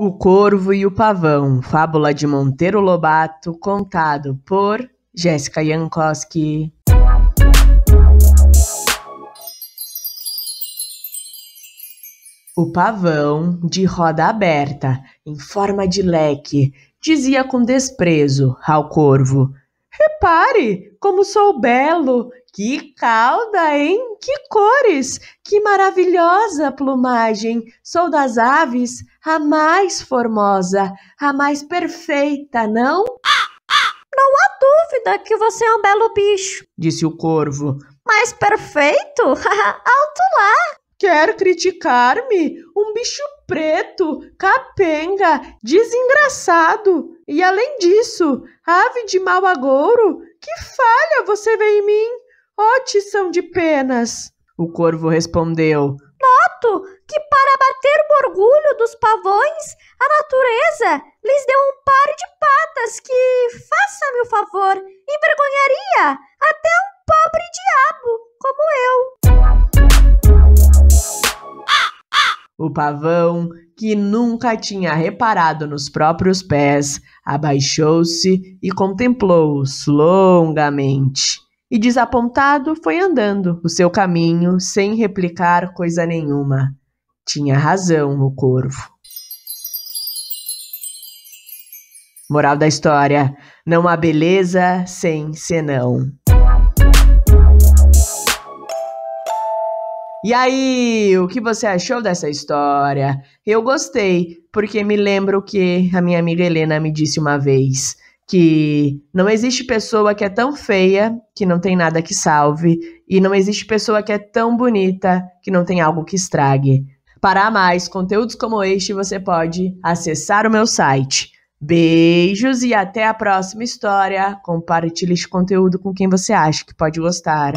O Corvo e o Pavão, fábula de Monteiro Lobato, contado por Jéssica Jankowski. O pavão, de roda aberta, em forma de leque, dizia com desprezo ao corvo: Repare como sou belo! Que cauda, hein? Que cores! Que maravilhosa plumagem! Sou das aves a mais formosa, a mais perfeita, não? Não há dúvida que você é um belo bicho, disse o corvo. Mais perfeito? Alto lá! Quer criticar-me? Um bicho preto, capenga, desengraçado. E além disso, ave de mau agouro, que falha você vê em mim, ó oh, tição de penas. O corvo respondeu: Noto que para bater o orgulho dos pavões, a natureza lhes deu um par de patas que, faça-me o favor, envergonharia até um pobre diabo. O pavão, que nunca tinha reparado nos próprios pés, abaixou-se e contemplou-os longamente. E desapontado foi andando o seu caminho sem replicar coisa nenhuma. Tinha razão o corvo. Moral da história: não há beleza sem senão. E aí, o que você achou dessa história? Eu gostei, porque me lembro que a minha amiga Helena me disse uma vez que não existe pessoa que é tão feia que não tem nada que salve, e não existe pessoa que é tão bonita que não tem algo que estrague. Para mais conteúdos como este, você pode acessar o meu site. Beijos e até a próxima história. Compartilhe este conteúdo com quem você acha que pode gostar.